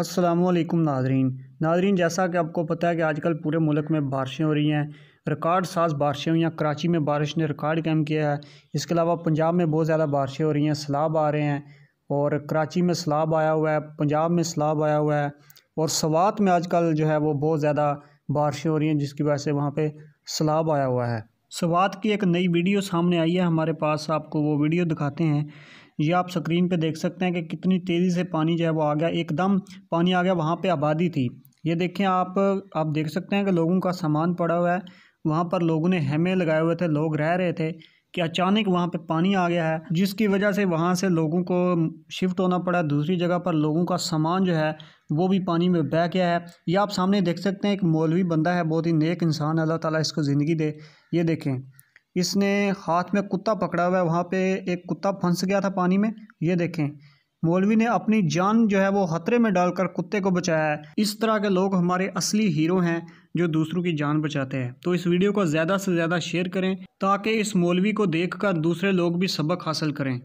असलकुम नाजरीन नाजरीन जैसा कि आपको पता है कि आजकल पूरे मुल्क में बारिशें हो रही हैं रिकॉर्ड साज बारिशें हुई हैं कराची में बारिश ने रिकॉर्ड कम किया है इसके अलावा पंजाब में बहुत ज़्यादा बारिशें हो रही हैं सैलाब आ रहे हैं और कराची में सैलाब आया हुआ है पंजाब में सैलाब आया हुआ है और सवात में आजकल जो है वो बहुत ज़्यादा बारिशें हो रही हैं जिसकी वजह से वहाँ पर सैलाब आया हुआ है सवात की एक नई वीडियो सामने आई है हमारे पास आपको वो वीडियो दिखाते हैं ये आप स्क्रीन पे देख सकते हैं कि कितनी तेज़ी से पानी जो है वो आ गया एकदम पानी आ गया वहाँ पे आबादी थी ये देखें आप आप देख सकते हैं कि लोगों का सामान पड़ा हुआ है वहाँ पर लोगों ने हेमे लगाए हुए थे लोग रह रहे थे कि अचानक वहाँ पे पानी आ गया है जिसकी वजह से वहाँ से लोगों को शिफ्ट होना पड़ा दूसरी जगह पर लोगों का सामान जो है वो भी पानी में बह गया है ये आप सामने देख सकते हैं एक मौलवी बंदा है बहुत ही नेक इंसान अल्लाह ताला इसको ज़िंदगी दे ये देखें इसने हाथ में कुत्ता पकड़ा हुआ है वहाँ पे एक कुत्ता फंस गया था पानी में ये देखें मौलवी ने अपनी जान जो है वो खतरे में डालकर कुत्ते को बचाया है इस तरह के लोग हमारे असली हीरो हैं जो दूसरों की जान बचाते हैं तो इस वीडियो को ज़्यादा से ज़्यादा शेयर करें ताकि इस मौलवी को देखकर दूसरे लोग भी सबक हासिल करें